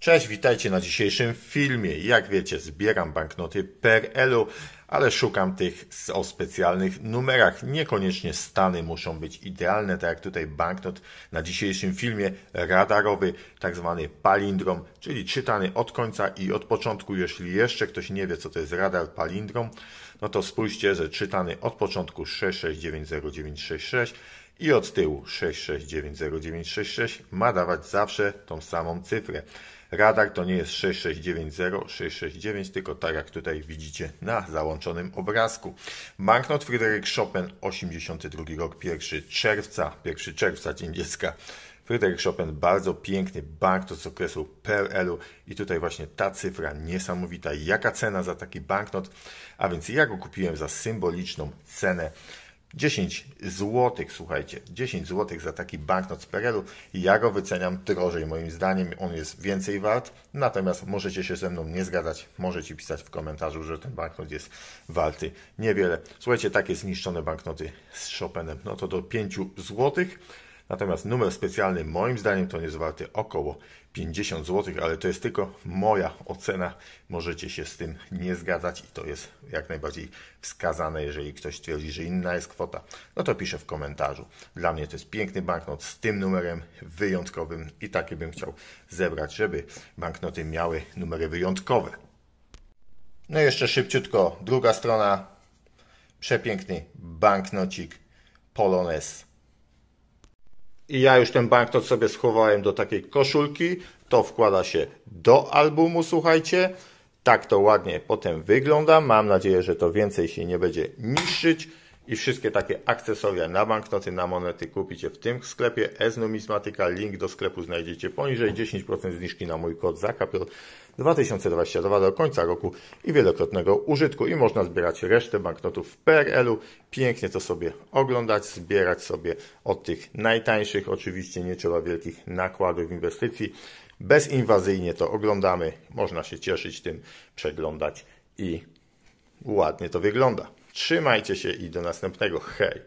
Cześć, witajcie na dzisiejszym filmie. Jak wiecie, zbieram banknoty PRL-u, ale szukam tych o specjalnych numerach. Niekoniecznie stany muszą być idealne, tak jak tutaj banknot na dzisiejszym filmie radarowy, tak zwany palindrom, czyli czytany od końca i od początku. Jeśli jeszcze ktoś nie wie, co to jest radar palindrom, no to spójrzcie, że czytany od początku 669096 i od tyłu 6690966 ma dawać zawsze tą samą cyfrę. Radar to nie jest 6690669 tylko tak jak tutaj widzicie na załączonym obrazku. Banknot Fryderyk Chopin 82 rok 1 czerwca, 1 czerwca Dzień Dziecka. Fryderyk Chopin, bardzo piękny banknot z okresu PRL-u i tutaj właśnie ta cyfra niesamowita. Jaka cena za taki banknot? A więc ja go kupiłem za symboliczną cenę 10 zł, słuchajcie, 10 zł za taki banknot z Perelu. Ja go wyceniam drożej moim zdaniem, on jest więcej wart. Natomiast możecie się ze mną nie zgadzać, możecie pisać w komentarzu, że ten banknot jest warty niewiele. Słuchajcie, takie zniszczone banknoty z Chopinem, no to do 5 złotych. Natomiast numer specjalny moim zdaniem to jest warty około 50 zł, ale to jest tylko moja ocena. Możecie się z tym nie zgadzać i to jest jak najbardziej wskazane. Jeżeli ktoś twierdzi, że inna jest kwota, no to piszę w komentarzu. Dla mnie to jest piękny banknot z tym numerem wyjątkowym i takie bym chciał zebrać, żeby banknoty miały numery wyjątkowe. No i jeszcze szybciutko, druga strona. Przepiękny banknocik Polones i ja już ten banknot sobie schowałem do takiej koszulki. To wkłada się do albumu, słuchajcie. Tak to ładnie potem wygląda. Mam nadzieję, że to więcej się nie będzie niszczyć i wszystkie takie akcesoria na banknoty, na monety kupicie w tym sklepie. Esnumizmatyka, link do sklepu znajdziecie poniżej 10% zniżki na mój kod Zakapior 2022 do końca roku i wielokrotnego użytku i można zbierać resztę banknotów w PRL-u. Pięknie to sobie oglądać, zbierać sobie od tych najtańszych, oczywiście nie trzeba wielkich nakładów inwestycji. Bezinwazyjnie to oglądamy, można się cieszyć tym, przeglądać i ładnie to wygląda. Trzymajcie się i do następnego. Hej!